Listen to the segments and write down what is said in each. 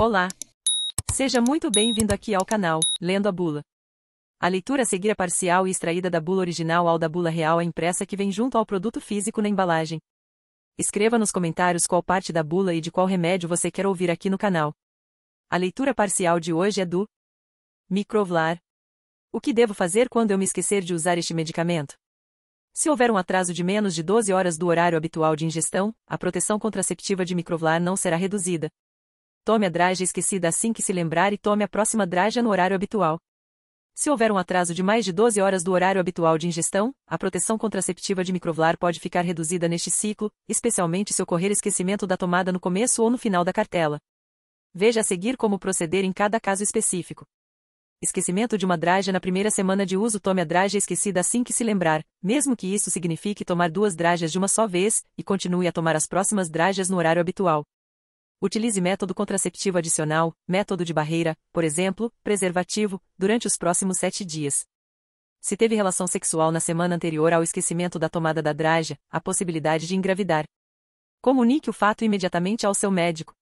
Olá! Seja muito bem-vindo aqui ao canal Lendo a Bula. A leitura a seguir é parcial e extraída da bula original ao da bula real é impressa que vem junto ao produto físico na embalagem. Escreva nos comentários qual parte da bula e de qual remédio você quer ouvir aqui no canal. A leitura parcial de hoje é do Microvlar. O que devo fazer quando eu me esquecer de usar este medicamento? Se houver um atraso de menos de 12 horas do horário habitual de ingestão, a proteção contraceptiva de Microvlar não será reduzida, Tome a draja esquecida assim que se lembrar e tome a próxima draja no horário habitual. Se houver um atraso de mais de 12 horas do horário habitual de ingestão, a proteção contraceptiva de microvlar pode ficar reduzida neste ciclo, especialmente se ocorrer esquecimento da tomada no começo ou no final da cartela. Veja a seguir como proceder em cada caso específico. Esquecimento de uma draja na primeira semana de uso Tome a draja esquecida assim que se lembrar, mesmo que isso signifique tomar duas drajas de uma só vez, e continue a tomar as próximas drajas no horário habitual. Utilize método contraceptivo adicional, método de barreira, por exemplo, preservativo, durante os próximos sete dias. Se teve relação sexual na semana anterior ao esquecimento da tomada da draja, há possibilidade de engravidar. Comunique o fato imediatamente ao seu médico.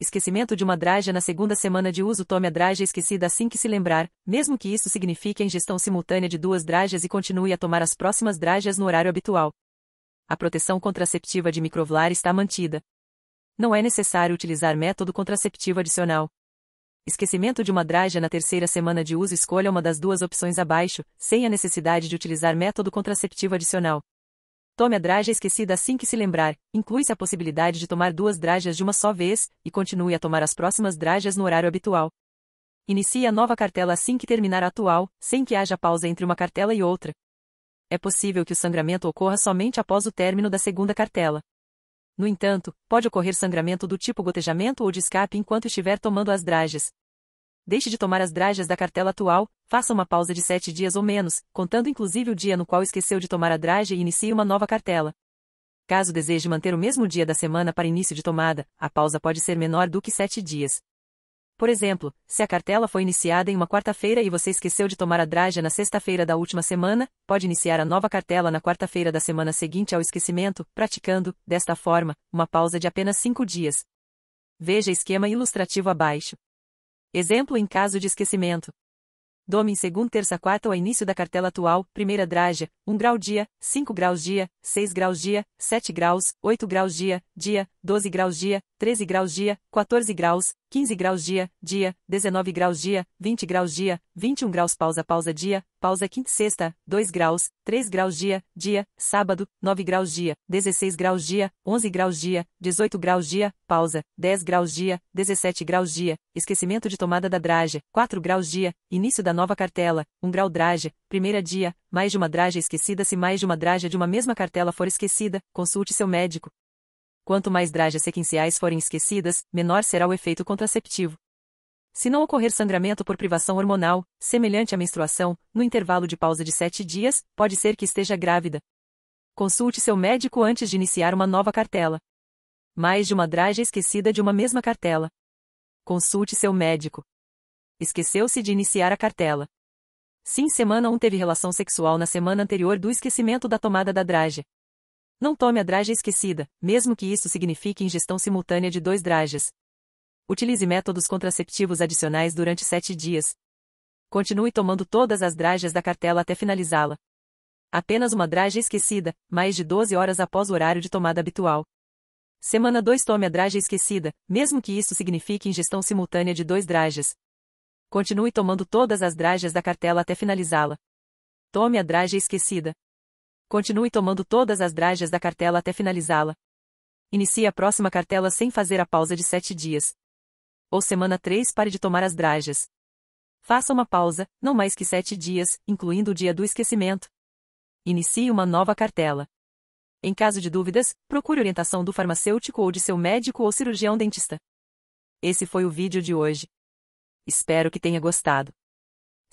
Esquecimento de uma draja na segunda semana de uso Tome a draja esquecida assim que se lembrar, mesmo que isso signifique a ingestão simultânea de duas drajas e continue a tomar as próximas drajas no horário habitual. A proteção contraceptiva de microvlar está mantida não é necessário utilizar método contraceptivo adicional. Esquecimento de uma drage na terceira semana de uso escolha uma das duas opções abaixo, sem a necessidade de utilizar método contraceptivo adicional. Tome a drage esquecida assim que se lembrar, inclui-se a possibilidade de tomar duas drajas de uma só vez, e continue a tomar as próximas drajas no horário habitual. Inicie a nova cartela assim que terminar a atual, sem que haja pausa entre uma cartela e outra. É possível que o sangramento ocorra somente após o término da segunda cartela. No entanto, pode ocorrer sangramento do tipo gotejamento ou de escape enquanto estiver tomando as drages. Deixe de tomar as drages da cartela atual, faça uma pausa de 7 dias ou menos, contando inclusive o dia no qual esqueceu de tomar a drage e inicie uma nova cartela. Caso deseje manter o mesmo dia da semana para início de tomada, a pausa pode ser menor do que 7 dias. Por exemplo, se a cartela foi iniciada em uma quarta-feira e você esqueceu de tomar a draja na sexta-feira da última semana, pode iniciar a nova cartela na quarta-feira da semana seguinte ao esquecimento, praticando, desta forma, uma pausa de apenas cinco dias. Veja esquema ilustrativo abaixo. Exemplo em caso de esquecimento. em segunda terça quarta ao início da cartela atual, primeira draja, 1 grau dia, 5 graus dia, 6 graus dia, 7 graus, 8 graus dia, dia, 12 graus dia, 13 graus dia, 14 graus, 15 graus dia, dia, 19 graus dia, 20 graus dia, 21 graus pausa pausa dia, pausa quinta sexta, 2 graus, 3 graus dia, dia, sábado, 9 graus dia, 16 graus dia, 11 graus dia, 18 graus dia, pausa, 10 graus dia, 17 graus dia, esquecimento de tomada da drage, 4 graus dia, início da nova cartela, 1 grau drage, primeira dia, mais de uma drage esquecida se mais de uma drage de uma mesma cartela for esquecida, consulte seu médico quanto mais drágeas sequenciais forem esquecidas, menor será o efeito contraceptivo. Se não ocorrer sangramento por privação hormonal, semelhante à menstruação, no intervalo de pausa de 7 dias, pode ser que esteja grávida. Consulte seu médico antes de iniciar uma nova cartela. Mais de uma draga esquecida de uma mesma cartela. Consulte seu médico. Esqueceu-se de iniciar a cartela. Sim, semana 1 teve relação sexual na semana anterior do esquecimento da tomada da draga. Não tome a drage esquecida, mesmo que isso signifique ingestão simultânea de dois drages. Utilize métodos contraceptivos adicionais durante sete dias. Continue tomando todas as dragias da cartela até finalizá-la. Apenas uma drage esquecida, mais de 12 horas após o horário de tomada habitual. Semana 2 tome a drage esquecida, mesmo que isso signifique ingestão simultânea de dois dragias. Continue tomando todas as dragias da cartela até finalizá-la. Tome a drage esquecida, Continue tomando todas as dragas da cartela até finalizá-la. Inicie a próxima cartela sem fazer a pausa de 7 dias. Ou semana 3 pare de tomar as dragas. Faça uma pausa, não mais que 7 dias, incluindo o dia do esquecimento. Inicie uma nova cartela. Em caso de dúvidas, procure orientação do farmacêutico ou de seu médico ou cirurgião dentista. Esse foi o vídeo de hoje. Espero que tenha gostado.